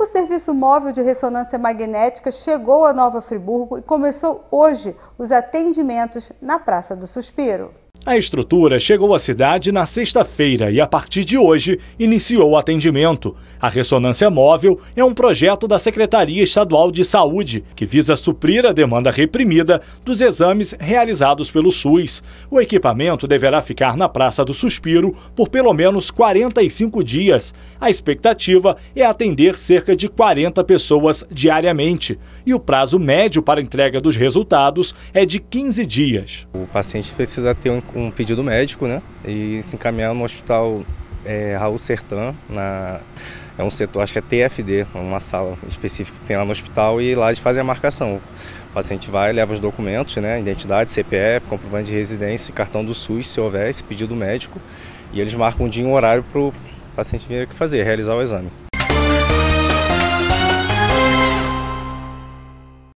O serviço móvel de ressonância magnética chegou a Nova Friburgo e começou hoje os atendimentos na Praça do Suspiro. A estrutura chegou à cidade na sexta-feira e, a partir de hoje, iniciou o atendimento. A ressonância móvel é um projeto da Secretaria Estadual de Saúde que visa suprir a demanda reprimida dos exames realizados pelo SUS. O equipamento deverá ficar na Praça do Suspiro por pelo menos 45 dias. A expectativa é atender cerca de 40 pessoas diariamente e o prazo médio para entrega dos resultados é de 15 dias. O paciente precisa ter um pedido médico né, e se encaminhar no hospital é, Raul Sertã, na é um setor, acho que é TFD, uma sala específica que tem lá no hospital e lá eles fazem a marcação. O paciente vai, leva os documentos, né, identidade, CPF, comprovante de residência, cartão do SUS, se houver, esse pedido médico, e eles marcam um dia e um horário para o paciente vir aqui fazer, realizar o exame.